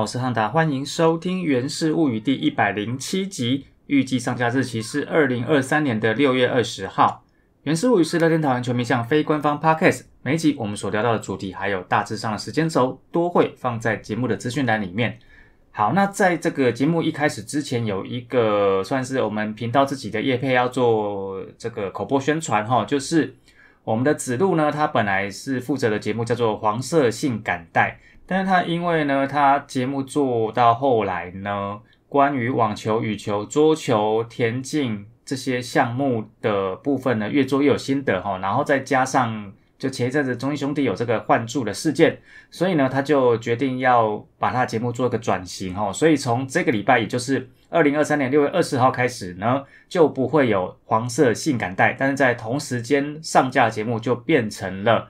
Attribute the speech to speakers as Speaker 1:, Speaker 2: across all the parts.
Speaker 1: 我是汉达，欢迎收听《源氏物语》第一百零七集，预计上架日期是二零二三年的六月二十号。《源氏物语》是乐天讨论球迷向非官方 podcast，每集我们所聊到的主题还有大致上的时间轴，都会放在节目的资讯栏里面。好，那在这个节目一开始之前，有一个算是我们频道自己的叶配要做这个口播宣传哈，就是我们的子路呢，他本来是负责的节目叫做《黄色性感带》。但是他因为呢，他节目做到后来呢，关于网球、羽球、桌球、田径这些项目的部分呢，越做越有心得哈。然后再加上就前一阵子综艺兄弟有这个换注的事件，所以呢，他就决定要把他的节目做个转型哈。所以从这个礼拜，也就是二零二三年六月二十号开始呢，就不会有黄色性感带，但是在同时间上架节目就变成了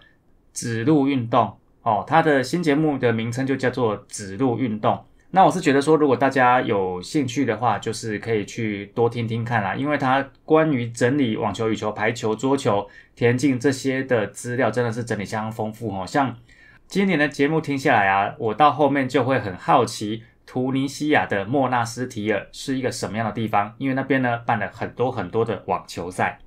Speaker 1: 指路运动。哦，他的新节目的名称就叫做“指路运动”。那我是觉得说，如果大家有兴趣的话，就是可以去多听听看啦。因为他关于整理网球、羽球、排球、桌球、田径这些的资料，真的是整理相当丰富哦。像今年的节目听下来啊，我到后面就会很好奇，突尼西亚的莫纳斯提尔是一个什么样的地方？因为那边呢办了很多很多的网球赛。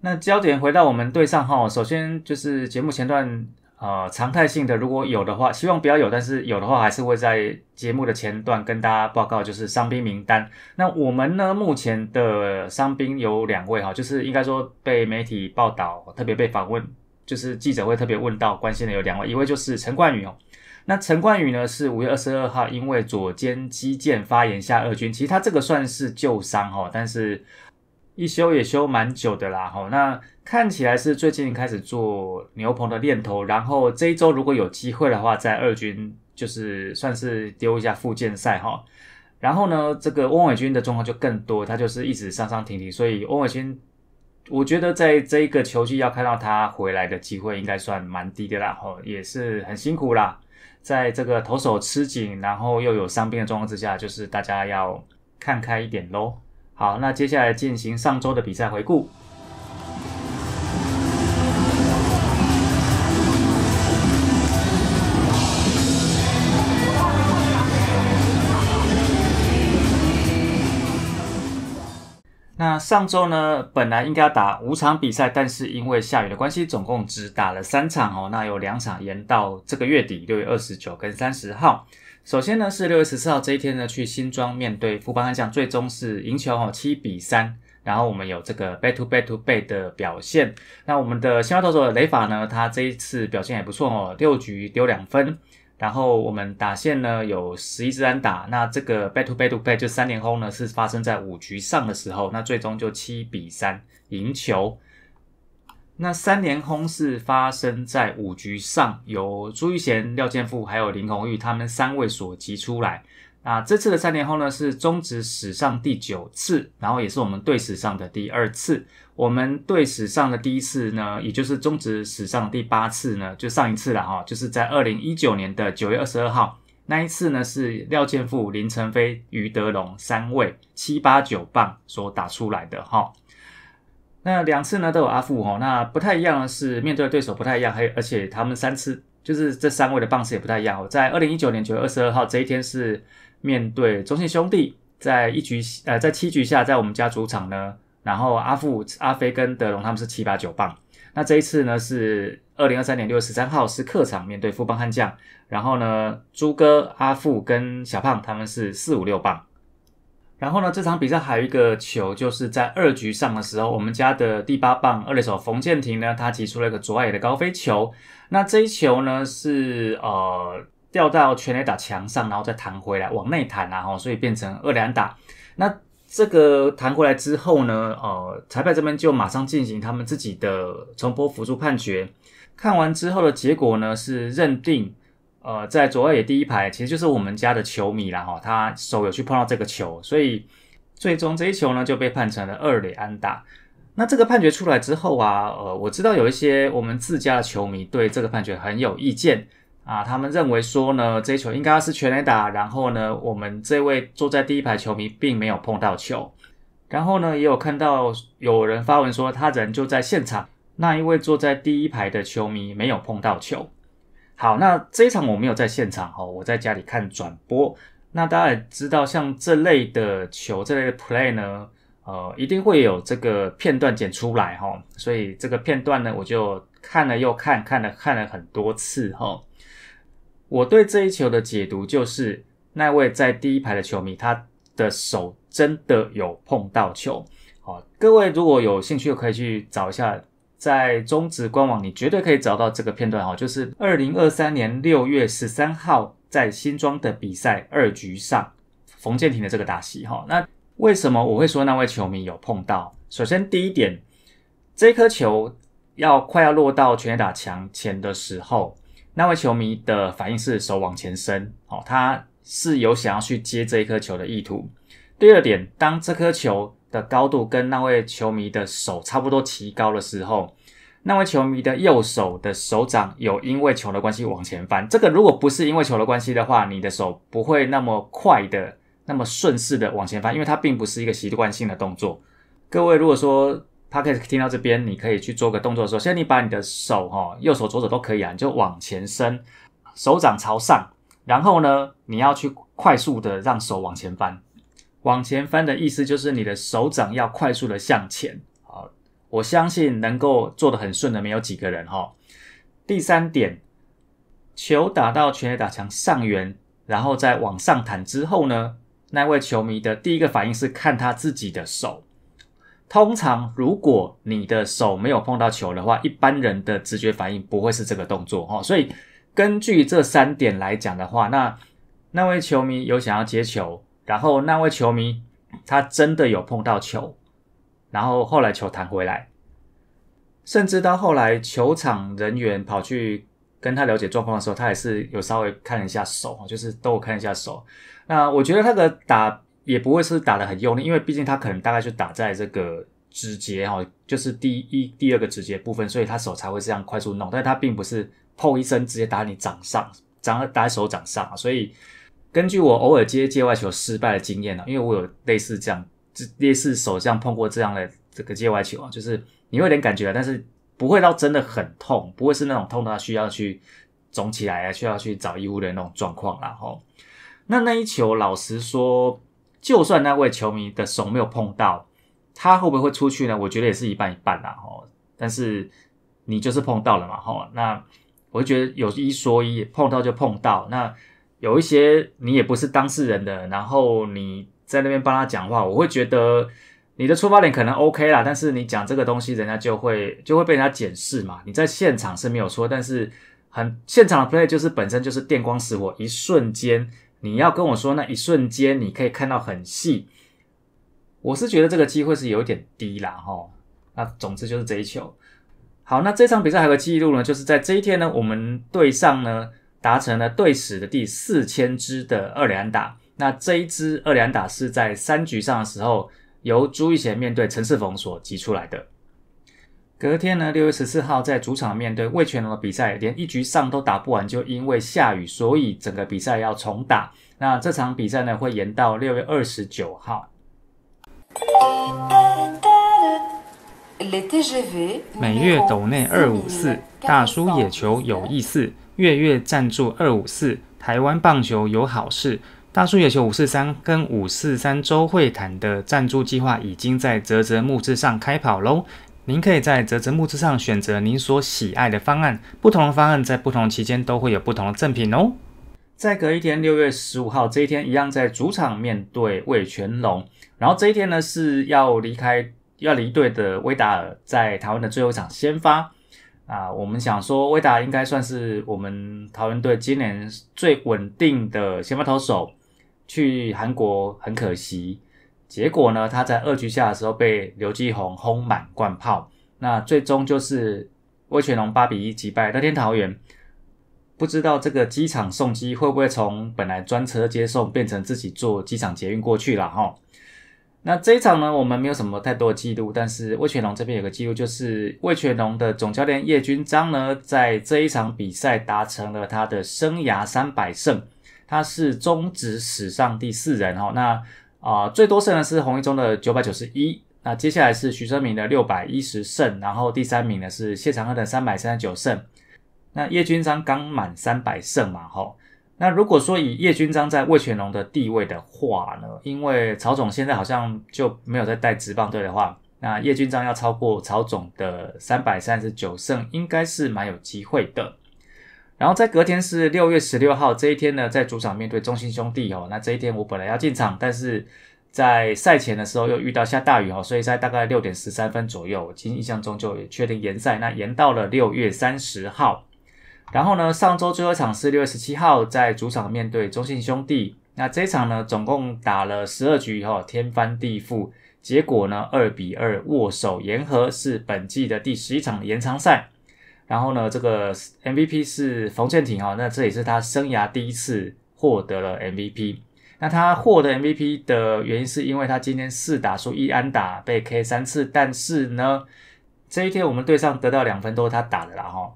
Speaker 1: 那焦点回到我们对上哈，首先就是节目前段。呃，常态性的如果有的话，希望不要有。但是有的话，还是会在节目的前段跟大家报告，就是伤兵名单。那我们呢，目前的伤兵有两位哈，就是应该说被媒体报道，特别被访问，就是记者会特别问到关心的有两位，一位就是陈冠宇哦。那陈冠宇呢，是五月二十二号因为左肩肌腱发炎下二军，其实他这个算是旧伤哈，但是。一休也休蛮久的啦，吼，那看起来是最近开始做牛棚的练头，然后这一周如果有机会的话，在二军就是算是丢一下附件赛哈，然后呢，这个翁伟君的状况就更多，他就是一直上上停停，所以翁伟君，我觉得在这一个球季要看到他回来的机会，应该算蛮低的啦，吼，也是很辛苦啦，在这个投手吃紧，然后又有伤病的状况之下，就是大家要看开一点喽。好，那接下来进行上周的比赛回顾。那上周呢，本来应该要打五场比赛，但是因为下雨的关系，总共只打了三场哦。那有两场延到这个月底，六月二十九跟三十号。首先呢，是六月十四号这一天呢，去新庄面对富邦悍将，最终是赢球哦，七比三。然后我们有这个 bat to bat to bat 的表现。那我们的新光投手雷法呢，他这一次表现也不错哦，六局丢两分。然后我们打线呢有十一支安打，那这个 bat to bat to bat 就三连轰呢是发生在五局上的时候，那最终就七比三赢球。那三连轰是发生在五局上，由朱玉贤、廖建富还有林红玉他们三位所击出来。啊，这次的三年后呢是中职史上第九次，然后也是我们队史上的第二次。我们队史上的第一次呢，也就是中职史上第八次呢，就上一次了哈，就是在二零一九年的九月二十二号，那一次呢是廖建富、林晨飞、余德龙三位七八九棒所打出来的哈。那两次呢都有阿富哦，那不太一样的是面对的对手不太一样，还有而且他们三次就是这三位的棒次也不太一样。哦，在二零一九年九月二十二号这一天是。面对中信兄弟，在一局呃，在七局下，在我们家主场呢。然后阿富、阿飞跟德隆他们是七八九棒。那这一次呢是二零二三年六月十三号，是客场面对富邦悍将。然后呢，朱哥、阿富跟小胖他们是四五六棒。然后呢，这场比赛还有一个球，就是在二局上的时候，我们家的第八棒二垒手冯建廷呢，他提出了一个左外野的高飞球。那这一球呢是呃。掉到全垒打墙上，然后再弹回来，往内弹，然后所以变成二连安打。那这个弹回来之后呢？呃，裁判这边就马上进行他们自己的重播辅助判决。看完之后的结果呢，是认定，呃，在左二野第一排，其实就是我们家的球迷了哈，他手有去碰到这个球，所以最终这一球呢就被判成了二垒安打。那这个判决出来之后啊，呃，我知道有一些我们自家的球迷对这个判决很有意见。啊，他们认为说呢，这一球应该是全垒打，然后呢，我们这位坐在第一排球迷并没有碰到球，然后呢，也有看到有人发文说他人就在现场，那一位坐在第一排的球迷没有碰到球。好，那这一场我没有在现场哦，我在家里看转播。那大家知道，像这类的球，这类的 play 呢，呃，一定会有这个片段剪出来哈，所以这个片段呢，我就看了又看，看了看了很多次哈。我对这一球的解读就是，那位在第一排的球迷，他的手真的有碰到球。好，各位如果有兴趣，可以去找一下，在中职官网，你绝对可以找到这个片段。哈，就是二零二三年六月十三号在新庄的比赛二局上，冯建廷的这个打席。哈，那为什么我会说那位球迷有碰到？首先，第一点，这颗球要快要落到全垒打墙前的时候。那位球迷的反应是手往前伸，好，他是有想要去接这一颗球的意图。第二点，当这颗球的高度跟那位球迷的手差不多齐高的时候，那位球迷的右手的手掌有因为球的关系往前翻。这个如果不是因为球的关系的话，你的手不会那么快的、那么顺势的往前翻，因为它并不是一个习惯性的动作。各位如果说。他可 s 听到这边，你可以去做个动作的时候，先你把你的手哈，右手左手都可以啊，你就往前伸，手掌朝上，然后呢，你要去快速的让手往前翻，往前翻的意思就是你的手掌要快速的向前好，我相信能够做的很顺的没有几个人哈。第三点，球打到全垒打墙上缘，然后再往上弹之后呢，那位球迷的第一个反应是看他自己的手。通常，如果你的手没有碰到球的话，一般人的直觉反应不会是这个动作哈。所以，根据这三点来讲的话，那那位球迷有想要接球，然后那位球迷他真的有碰到球，然后后来球弹回来，甚至到后来球场人员跑去跟他了解状况的时候，他也是有稍微看一下手就是都看一下手。那我觉得他的打。也不会是打的很用力，因为毕竟他可能大概就打在这个指节哈，就是第一第二个指节部分，所以他手才会这样快速弄。但他并不是碰一声直接打你掌上，掌打在手掌上。所以根据我偶尔接界外球失败的经验呢，因为我有类似这样，类似手这样碰过这样的这个界外球啊，就是你会有点感觉，但是不会到真的很痛，不会是那种痛到需要去肿起来啊，需要去找医务的那种状况了哈。那那一球老实说。就算那位球迷的手没有碰到，他会不会出去呢？我觉得也是一半一半啦，哦，但是你就是碰到了嘛，哦，那我会觉得有一说一，碰到就碰到。那有一些你也不是当事人的，然后你在那边帮他讲话，我会觉得你的出发点可能 OK 啦。但是你讲这个东西，人家就会就会被人家检视嘛。你在现场是没有错，但是很现场的 play 就是本身就是电光石火，一瞬间。你要跟我说那一瞬间，你可以看到很细，我是觉得这个机会是有点低啦哈。那总之就是这一球。好，那这场比赛还有个记录呢，就是在这一天呢，我们队上呢达成了队史的第四千支的二连打。那这一支二连打是在三局上的时候，由朱一贤面对陈世峰所击出来的。隔天呢，六月十四号在主场面对魏全荣的比赛，连一局上都打不完，就因为下雨，所以整个比赛要重打。那这场比赛呢，会延到六月二十九号。每月斗内二五四，大叔野球有意思。月月赞助二五四，台湾棒球有好事。大叔野球五四三跟五四三周会谈的赞助计划，已经在泽泽木制上开跑喽。您可以在折子木之上选择您所喜爱的方案，不同的方案在不同期间都会有不同的赠品哦。在隔一天，六月十五号这一天，一样在主场面对味全龙，然后这一天呢是要离开、要离队的威达尔，在台湾的最后一场先发啊。我们想说，威达应该算是我们桃园队今年最稳定的先发投手，去韩国很可惜。结果呢？他在二局下的时候被刘继宏轰满贯炮，那最终就是魏全龙八比一击败乐天桃园。不知道这个机场送机会不会从本来专车接送变成自己坐机场捷运过去了哈。那这一场呢，我们没有什么太多的记录，但是魏全龙这边有个记录，就是魏全龙的总教练叶君章呢，在这一场比赛达成了他的生涯三百胜，他是中职史上第四人哈。那啊，最多胜的是洪一中的九百九十一，那接下来是徐生明的六百一十胜，然后第三名呢是谢长亨的三百三十九胜。那叶君章刚满三百胜嘛，吼。那如果说以叶君章在魏全龙的地位的话呢，因为曹总现在好像就没有在带直棒队的话，那叶君章要超过曹总的三百三十九胜，应该是蛮有机会的。然后在隔天是六月十六号这一天呢，在主场面对中信兄弟哦。那这一天我本来要进场，但是在赛前的时候又遇到下大雨哦，所以在大概六点十三分左右，我记印象中就确定延赛，那延到了六月三十号。然后呢，上周最后一场是六月十七号，在主场面对中信兄弟。那这一场呢，总共打了十二局以后，天翻地覆，结果呢二比二握手言和，是本季的第十一场延长赛。然后呢，这个 MVP 是冯剑霆哈，那这也是他生涯第一次获得了 MVP。那他获得 MVP 的原因是因为他今天四打数一安打被 K 三次，但是呢，这一天我们队上得到两分都是他打的啦哈。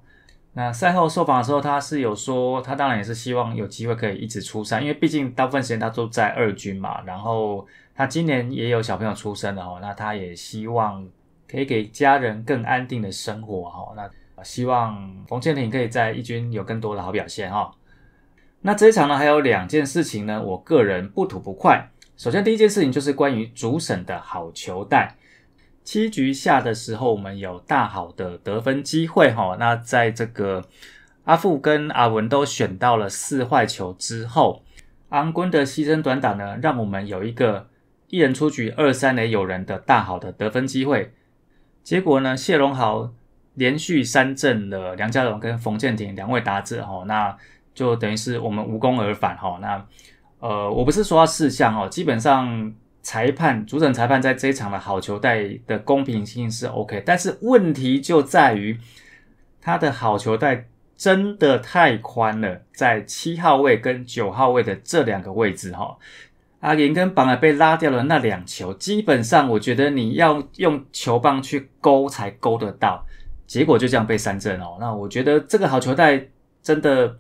Speaker 1: 那赛后受访的时候，他是有说，他当然也是希望有机会可以一直出赛，因为毕竟大部分时间他都在二军嘛。然后他今年也有小朋友出生了哈，那他也希望可以给家人更安定的生活哈。那希望冯建庭可以在一军有更多的好表现哈。那这一场呢，还有两件事情呢，我个人不吐不快。首先，第一件事情就是关于主审的好球带。七局下的时候，我们有大好的得分机会哈。那在这个阿富跟阿文都选到了四坏球之后，安坤的牺牲短打呢，让我们有一个一人出局二三垒有人的大好的得分机会。结果呢，谢荣豪。连续三阵的梁家荣跟冯建庭两位打者哈，那就等于是我们无功而返哈。那呃，我不是说四项哦，基本上裁判主审裁判在这一场的好球带的公平性是 OK，但是问题就在于他的好球带真的太宽了，在七号位跟九号位的这两个位置哈，阿林跟绑尔被拉掉了那两球，基本上我觉得你要用球棒去勾才勾得到。结果就这样被三振哦。那我觉得这个好球带真的，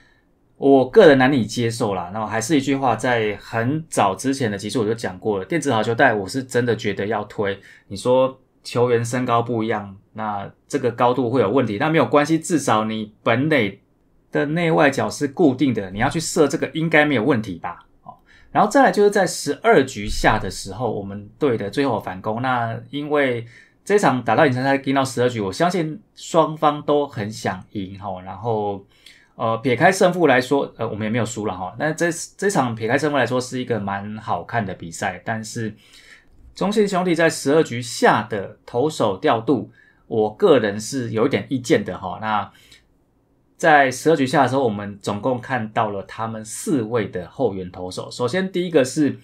Speaker 1: 我个人难以接受啦。那还是一句话，在很早之前的，其实我就讲过了，电子好球带我是真的觉得要推。你说球员身高不一样，那这个高度会有问题，那没有关系，至少你本垒的内外角是固定的，你要去设这个应该没有问题吧？然后再来就是在十二局下的时候，我们队的最后反攻，那因为。这场打到延长赛，盯到十二局，我相信双方都很想赢哈。然后，呃，撇开胜负来说，呃，我们也没有输了哈。那这这场撇开胜负来说，是一个蛮好看的比赛。但是中信兄弟在十二局下的投手调度，我个人是有一点意见的哈。那在十二局下的时候，我们总共看到了他们四位的后援投手。首先第一个是。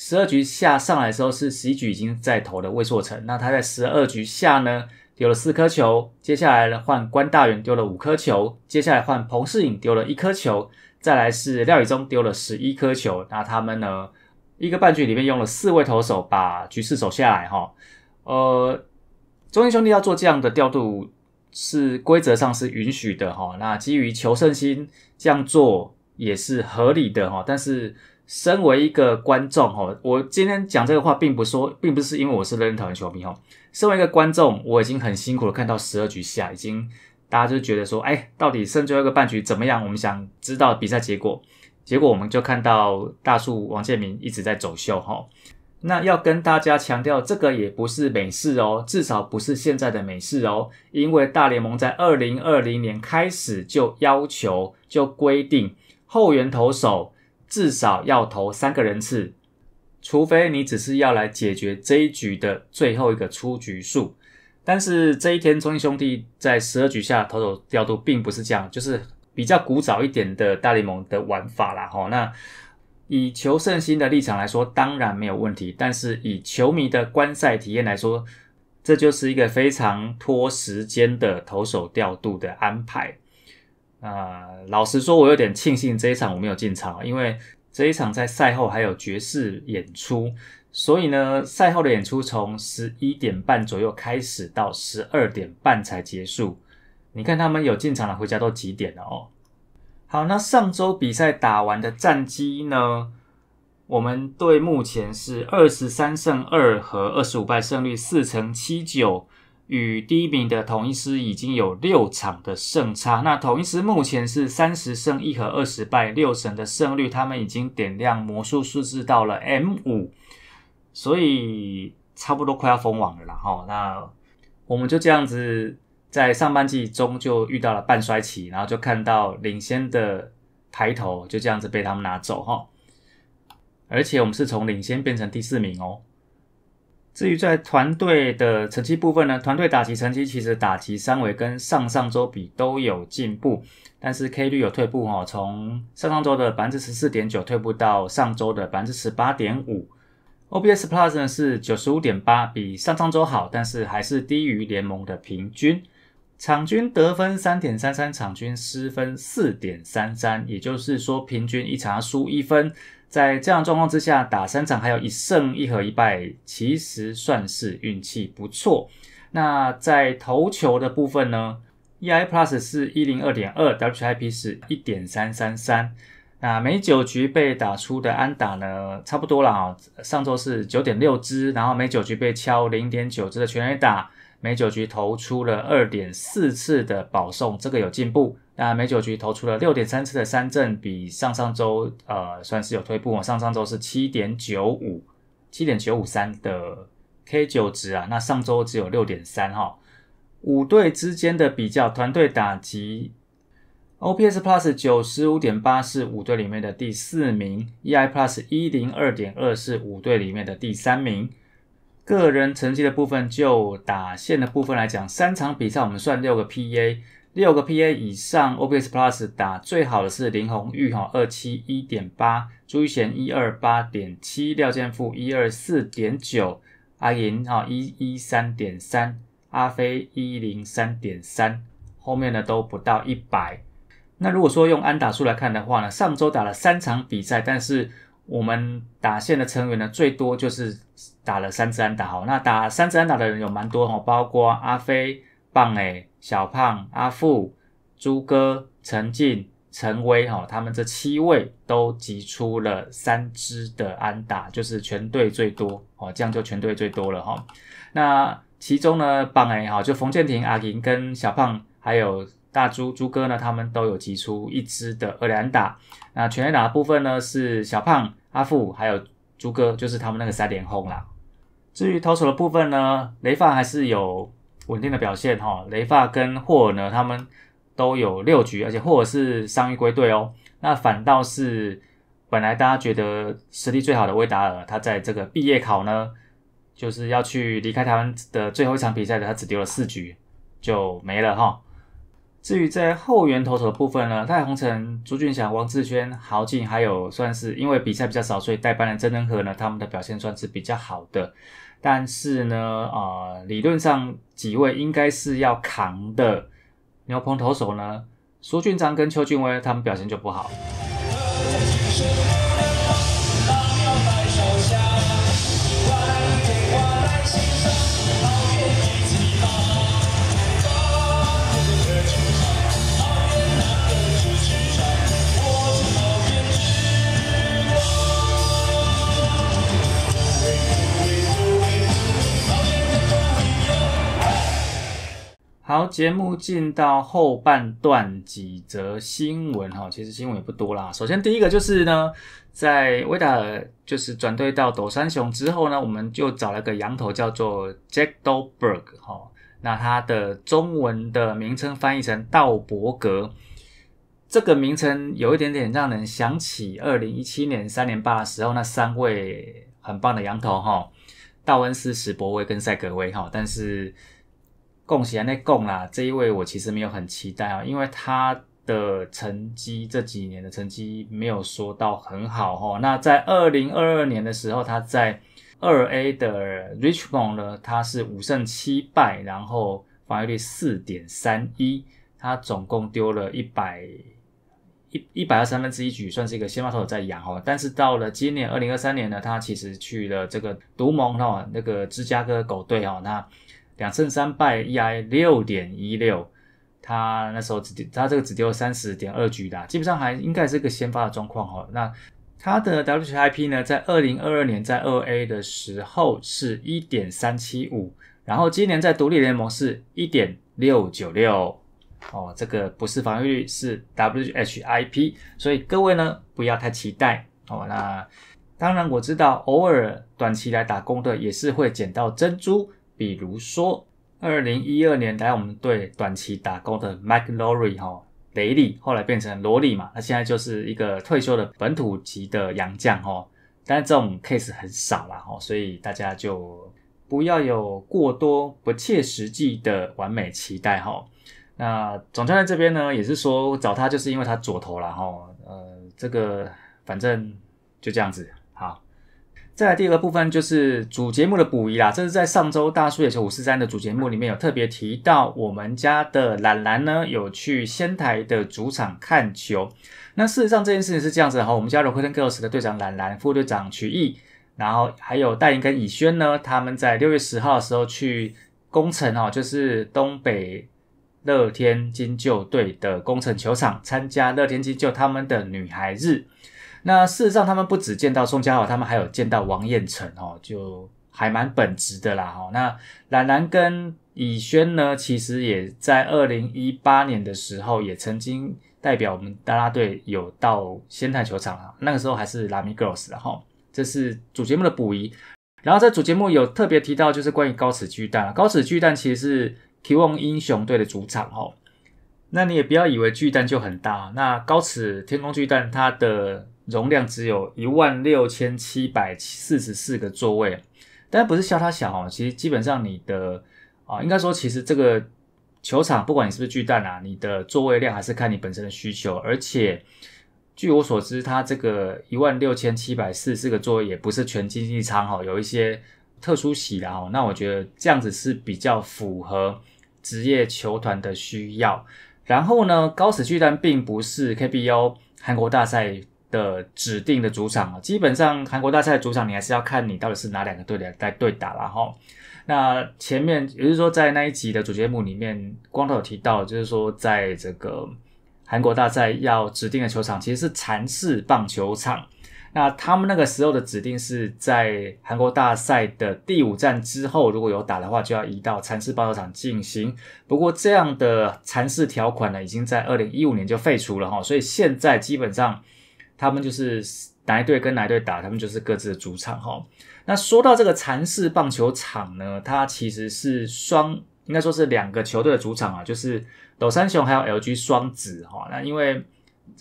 Speaker 1: 十二局下上来的时候是十一局已经在投的魏硕成，那他在十二局下呢丢了四颗球，接下来呢换关大元丢了五颗球，接下来换彭世颖丢了一颗球，再来是廖宇中丢了十一颗球，那他们呢一个半局里面用了四位投手把局势走下来哈，呃，中英兄弟要做这样的调度是规则上是允许的哈，那基于求胜心这样做也是合理的哈，但是。身为一个观众哈，我今天讲这个话，并不说，并不是因为我是讨火球迷哈。身为一个观众，我已经很辛苦了，看到十二局下，已经大家就觉得说，哎，到底剩最后一个半局怎么样？我们想知道比赛结果，结果我们就看到大树王建民一直在走秀哈。那要跟大家强调，这个也不是美事哦，至少不是现在的美事哦，因为大联盟在二零二零年开始就要求就规定后援投手。至少要投三个人次，除非你只是要来解决这一局的最后一个出局数。但是这一天中信兄弟在十二局下投手调度并不是这样，就是比较古早一点的大联盟的玩法啦。吼，那以求胜心的立场来说，当然没有问题。但是以球迷的观赛体验来说，这就是一个非常拖时间的投手调度的安排。呃，老实说，我有点庆幸这一场我没有进场，因为这一场在赛后还有爵士演出，所以呢，赛后的演出从十一点半左右开始，到十二点半才结束。你看他们有进场的回家都几点了哦？好，那上周比赛打完的战绩呢？我们队目前是二十三胜二和二十五败，胜率四成七九。与第一名的统一师已经有六场的胜差，那统一师目前是三十胜一和二十败，六神的胜率，他们已经点亮魔术数字到了 M 五，所以差不多快要封网了啦哈。那我们就这样子在上半季中就遇到了半衰期，然后就看到领先的抬头就这样子被他们拿走哈，而且我们是从领先变成第四名哦。至于在团队的成绩部分呢，团队打击成绩其实打击三围跟上上周比都有进步，但是 K 率有退步哦，从上上周的百分之十四点九退步到上周的百分之十八点五。OBS Plus 呢是九十五点八，比上上周好，但是还是低于联盟的平均。场均得分三点三三，场均失分四点三三，也就是说平均一场输一分。在这样状况之下打三场，还有一胜一和一败，其实算是运气不错。那在投球的部分呢，Ei Plus 是一零二点二，WIP 是一点三三三。那每九局被打出的安打呢，差不多了啊。上周是九点六支，然后每九局被敲零点九支的全垒打，每九局投出了二点四次的保送，这个有进步。那美酒局投出了六点三次的三振，比上上周呃算是有退步。上上周是七点九五七点九五三的 K 九值啊。那上周只有六点三哈。五队之间的比较，团队打击 OPS Plus 九十五点八是五队里面的第四名，EI Plus 一零二点二是五队里面的第三名。个人成绩的部分，就打线的部分来讲，三场比赛我们算六个 PA。六个 PA 以上，OBX Plus 打最好的是林红玉哈，二七一点八；朱玉贤一二八点七；廖建富一二四点九；阿银哈一一三点三；阿飞一零三点三。后面呢都不到一百。那如果说用安打数来看的话呢，上周打了三场比赛，但是我们打线的成员呢，最多就是打了三次安打。哈，那打三次安打的人有蛮多哈，包括阿飞、棒诶。小胖、阿富、朱哥、陈进、陈威哈，他们这七位都集出了三支的安打，就是全队最多哦，这样就全队最多了哈。那其中呢，榜 A 哈就冯建廷、阿银跟小胖还有大猪猪哥呢，他们都有集出一支的二连打。那全连打的部分呢，是小胖、阿富还有猪哥，就是他们那个三连轰啦。至于投手的部分呢，雷范还是有。稳定的表现哈，雷发跟霍尔呢，他们都有六局，而且霍尔是伤愈归队哦。那反倒是本来大家觉得实力最好的威达尔，他在这个毕业考呢，就是要去离开台湾的最后一场比赛的，他只丢了四局就没了哈。至于在后援投手的部分呢，太宏成、朱俊祥、王志轩、豪进，还有算是因为比赛比较少，所以代班的曾仁和呢，他们的表现算是比较好的。但是呢，啊，理论上几位应该是要扛的牛棚投手呢？苏俊章跟邱俊威他们表现就不好。好，节目进到后半段，几则新闻哈，其实新闻也不多啦。首先第一个就是呢，在威达尔就是转队到斗山熊之后呢，我们就找了个羊头，叫做 Jack Doberg 哈，那他的中文的名称翻译成道伯格，这个名称有一点点让人想起二零一七年三连霸的时候那三位很棒的羊头哈，道恩斯、史博威跟赛格威哈，但是。贡献那贡啦，这一位我其实没有很期待啊，因为他的成绩这几年的成绩没有说到很好吼。那在二零二二年的时候，他在二 A 的 Richmond 呢，他是五胜七败，然后防御率四点三一，他总共丢了一百一一百二三分之一局，算是一个先发投手在养吼。但是到了今年二零二三年呢，他其实去了这个独盟吼，那个芝加哥狗队吼，那。两胜三败，e i 六点一六，他那时候只他这个只丢了三十点二局的，基本上还应该是个先发的状况哈。那他的 whip 呢，在二零二二年在二 a 的时候是一点三七五，然后今年在独立联盟是一点六九六哦，这个不是防御率，是 whip，所以各位呢不要太期待哦。那当然我知道偶尔短期来打工的也是会捡到珍珠。比如说，二零一二年来我们对短期打工的 Mike l o r i 哈，雷利后来变成萝莉嘛，他现在就是一个退休的本土级的洋将哈，但是这种 case 很少啦，哈，所以大家就不要有过多不切实际的完美期待哈。那总教练这边呢，也是说找他就是因为他左投了哈，呃，这个反正就这样子。再来第二个部分就是主节目的补遗啦，这是在上周大叔解球五四三的主节目里面有特别提到，我们家的懒懒呢有去仙台的主场看球，那事实上这件事情是这样子哈，我们家乐 n Girls 的队长懒懒、副队长曲艺，然后还有戴莹跟以轩呢，他们在六月十号的时候去工程哦，就是东北乐天金鹫队的工程球场参加乐天金鹫他们的女孩日。那事实上，他们不止见到宋佳豪，他们还有见到王彦辰哦，就还蛮本职的啦哈。那冉冉跟以轩呢，其实也在二零一八年的时候，也曾经代表我们达拉队有到仙台球场啊。那个时候还是拉米 girls 哈，这是主节目的补遗。然后在主节目有特别提到，就是关于高尺巨蛋高尺巨蛋其实是 k o n 英雄队的主场哦。那你也不要以为巨蛋就很大，那高尺天空巨蛋它的。容量只有一万六千七百四十四个座位，但不是笑他小哦，其实基本上你的啊，应该说其实这个球场不管你是不是巨蛋啊，你的座位量还是看你本身的需求。而且据我所知，它这个一万六千七百四十个座位也不是全经济舱哦，有一些特殊席的哦。那我觉得这样子是比较符合职业球团的需要。然后呢，高尺巨蛋并不是 KBO 韩国大赛。的指定的主场啊，基本上韩国大赛主场你还是要看你到底是哪两个队来来对打了哈。那前面也就是说在那一集的主节目里面，光头有提到，就是说在这个韩国大赛要指定的球场其实是蚕室棒球场。那他们那个时候的指定是在韩国大赛的第五站之后，如果有打的话就要移到蚕室棒球场进行。不过这样的蚕室条款呢，已经在二零一五年就废除了哈，所以现在基本上。他们就是哪一队跟哪一队打，他们就是各自的主场哈。那说到这个蚕室棒球场呢，它其实是双，应该说是两个球队的主场啊，就是斗山熊还有 LG 双子哈。那因为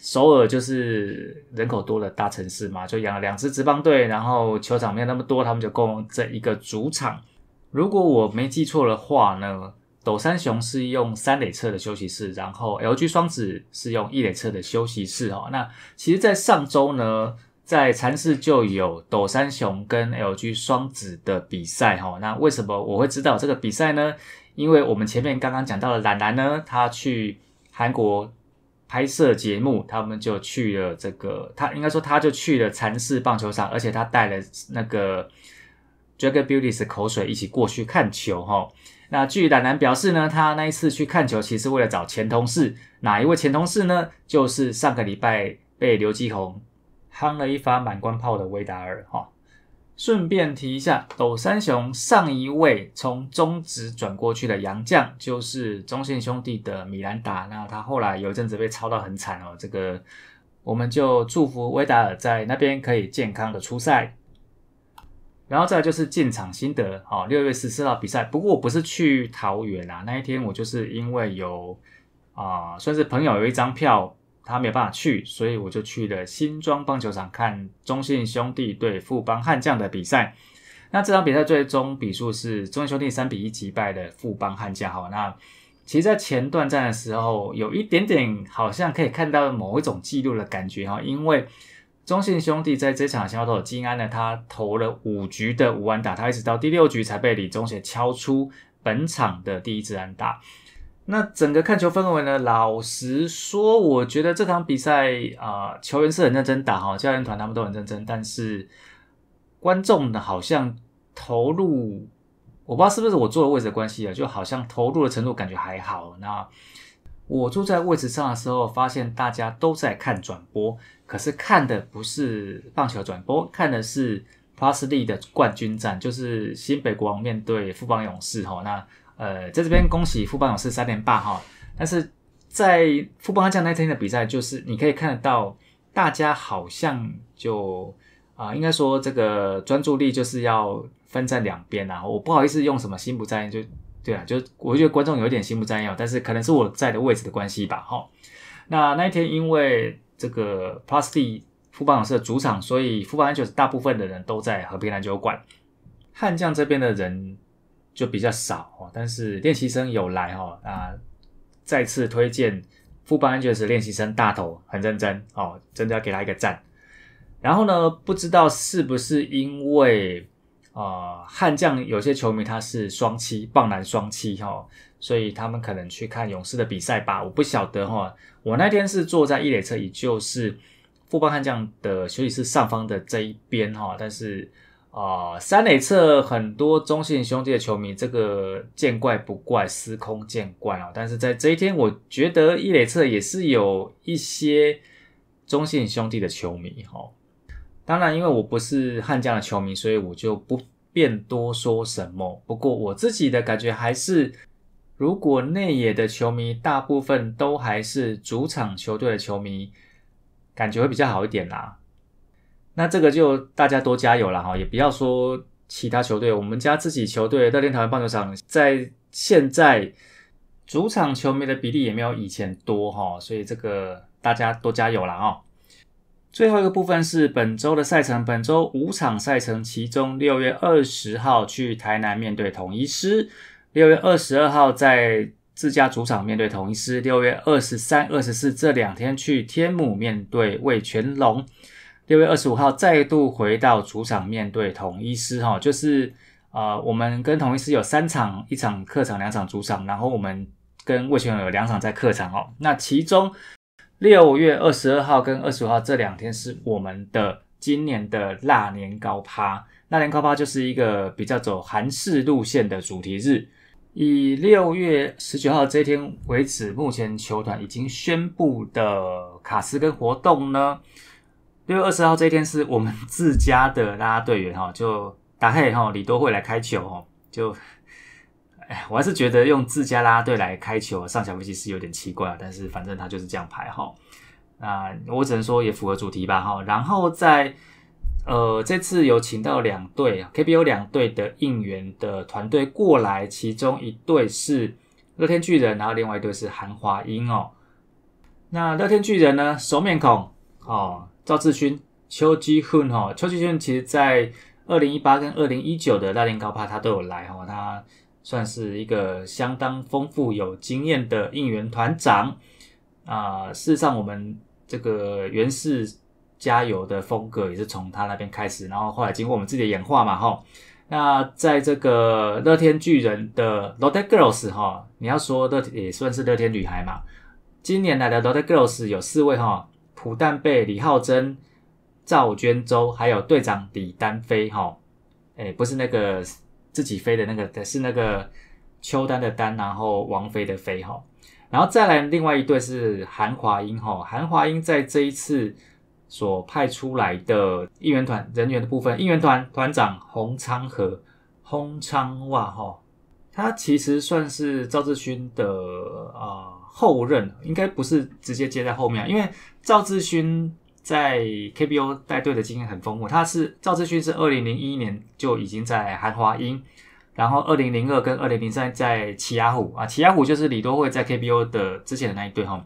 Speaker 1: 首尔就是人口多的大城市嘛，就养了两支职棒队，然后球场没有那么多，他们就共这一个主场。如果我没记错的话呢。斗山熊是用三垒侧的休息室，然后 LG 双子是用一垒侧的休息室哦。那其实，在上周呢，在蚕室就有斗山熊跟 LG 双子的比赛哈。那为什么我会知道这个比赛呢？因为我们前面刚刚讲到了懒懒呢，他去韩国拍摄节目，他们就去了这个，他应该说他就去了蚕室棒球场，而且他带了那个 Dragon Beauties 口水一起过去看球哈。那据懒男表示呢，他那一次去看球，其实为了找前同事。哪一位前同事呢？就是上个礼拜被刘基宏夯了一发满贯炮的维达尔哈。顺便提一下，斗山雄上一位从中职转过去的洋将，就是中信兄弟的米兰达。那他后来有一阵子被炒到很惨哦。这个我们就祝福维达尔在那边可以健康的出赛。然后再就是进场心得，好，六月十四号比赛，不过我不是去桃园啊，那一天我就是因为有啊，算是朋友有一张票，他没有办法去，所以我就去了新庄棒球场看中信兄弟对富邦悍将的比赛。那这场比赛最终比数是中信兄弟三比一击败的富邦悍将，好，那其实，在前段战的时候，有一点点好像可以看到某一种记录的感觉哈，因为。中信兄弟在这场小投金安呢，他投了五局的五安打，他一直到第六局才被李宗贤敲出本场的第一支安打。那整个看球氛围呢？老实说，我觉得这场比赛啊，球员是很认真打哈，教练团他们都很认真，但是观众呢，好像投入，我不知道是不是我坐的位置关系啊，就好像投入的程度感觉还好。那。我坐在位置上的时候，发现大家都在看转播，可是看的不是棒球转播，看的是 p l u s l 的冠军战，就是新北国王面对富邦勇士吼。那呃，在这边恭喜富邦勇士三连霸哈。但是在富邦阿将那天的比赛，就是你可以看得到，大家好像就啊，应该说这个专注力就是要分在两边啊。我不好意思用什么心不在焉就。对啊，就我觉得观众有点心不在焉，但是可能是我在的位置的关系吧，哈。那那一天因为这个 Plus D 副班长的主场，所以副班长时大部分的人都在和平篮球馆，悍将这边的人就比较少哦。但是练习生有来哦，啊，再次推荐副班长是练习生大头很认真哦，真的要给他一个赞。然后呢，不知道是不是因为。啊，悍将有些球迷他是双七，棒男双七哈，所以他们可能去看勇士的比赛吧。我不晓得哈，我那天是坐在伊垒侧，也就是副棒悍将的休息室上方的这一边哈。但是啊，三垒侧很多中信兄弟的球迷，这个见怪不怪，司空见惯啊。但是在这一天，我觉得伊垒侧也是有一些中信兄弟的球迷哈。当然，因为我不是悍将的球迷，所以我就不便多说什么。不过我自己的感觉还是，如果内野的球迷大部分都还是主场球队的球迷，感觉会比较好一点啦。那这个就大家多加油了哈，也不要说其他球队，我们家自己球队在天台湾棒球场，在现在主场球迷的比例也没有以前多哈，所以这个大家多加油了啊。最后一个部分是本周的赛程，本周五场赛程，其中六月二十号去台南面对统一师，六月二十二号在自家主场面对统一师，六月二十三、二十四这两天去天母面对味全龙，六月二十五号再度回到主场面对统一师，哈，就是呃，我们跟统一师有三场，一场客场，两场主场，然后我们跟魏全龙有两场在客场哦，那其中。六月二十二号跟二十五号这两天是我们的今年的腊年高趴，腊年高趴就是一个比较走韩式路线的主题日。以六月十九号这一天为止，目前球团已经宣布的卡斯跟活动呢。六月二十号这一天是我们自家的啦家队员哈，就打开以后李多会来开球哈，就。哎，我还是觉得用自家拉队来开球上小飞机是有点奇怪，但是反正他就是这样排哈。那我只能说也符合主题吧哈。然后在呃这次有请到两队 KBO 两队的应援的团队过来，其中一队是乐天巨人，然后另外一队是韩华英哦。那乐天巨人呢，熟面孔哦，赵志勋、邱基勋哦，邱基勋其实在二零一八跟二零一九的拉天高趴他都有来哦，他。算是一个相当丰富有经验的应援团长啊！事实上，我们这个原氏加油的风格也是从他那边开始，然后后来经过我们自己的演化嘛，哈。那在这个乐天巨人的 lotte girls 哈，你要说的也算是乐天女孩嘛。今年来的 lotte girls 有四位哈：朴旦、贝、李浩真、赵娟周，还有队长李丹飞哈。哎，不是那个。自己飞的那个，是那个邱丹的丹，然后王菲的菲哈，然后再来另外一对是韩华英哈，韩华英在这一次所派出来的应援团人员的部分，应援团团长洪昌和洪昌哇哈，他其实算是赵志勋的啊后任，应该不是直接接在后面，因为赵志勋。在 KBO 带队的经验很丰富，他是赵志勋，是二零零一年就已经在韩华英，然后二零零二跟二零零三在齐亚虎啊，齐亚虎就是李多惠在 KBO 的之前的那一对哈，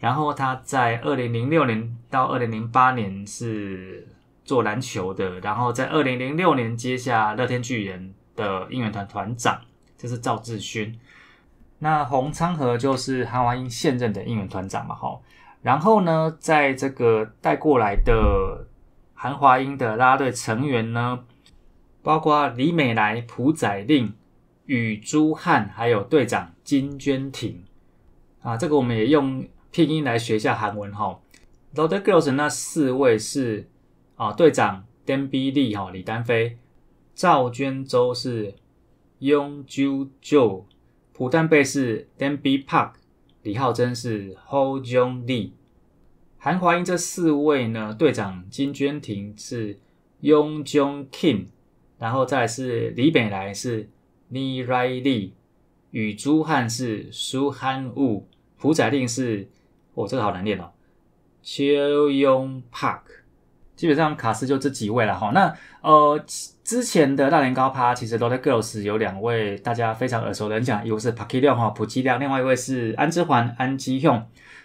Speaker 1: 然后他在二零零六年到二零零八年是做篮球的，然后在二零零六年接下乐天巨人，的应援团团长，这是赵志勋，那洪昌河就是韩华英现任的应援团长嘛哈。然后呢，在这个带过来的韩华英的拉队成员呢，包括李美来、朴宰令、宇珠汉，还有队长金娟婷。啊，这个我们也用拼音来学一下韩文哈。《Love Girls》那四位是啊，队长 d e n b y Lee 哈李丹飞，赵娟周是 Youngju Jo，朴丹贝是 d e n b y Park。李浩真是 Ho Jung Lee，韩华英这四位呢？队长金娟婷是 Yong Jung Kim，然后再是李美来是 n i Ra Lee，与朱汉是 Su Han Wu，朴载令是哦，这个好难念哦 c h Yong Park。基本上卡斯就这几位了哈。那呃。之前的大连高趴，其实 Lotte Girls 有两位大家非常耳熟的，你讲，一位是 Park Ji y o u n 哈，普吉亮，另外一位是安之桓，安基勋。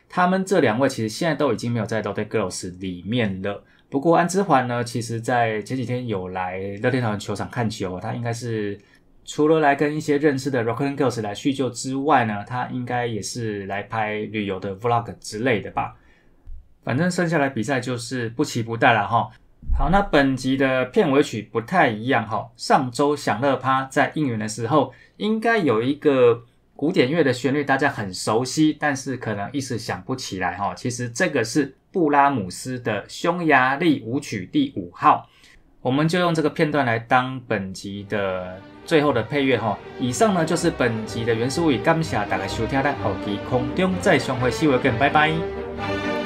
Speaker 1: 他们这两位其实现在都已经没有在 Lotte Girls 里面了。不过安之环呢，其实，在前几天有来乐天堂球场看球他应该是除了来跟一些认识的 Rocking Girls 来叙旧之外呢，他应该也是来拍旅游的 vlog 之类的吧。反正剩下来比赛就是不期不待了哈。好，那本集的片尾曲不太一样哈。上周享乐趴在应援的时候，应该有一个古典乐的旋律，大家很熟悉，但是可能一时想不起来哈。其实这个是布拉姆斯的《匈牙利舞曲第五号》，我们就用这个片段来当本集的最后的配乐哈。以上呢就是本集的元素物语感谢大家收听吧。好，空中再相会，思维根，拜拜。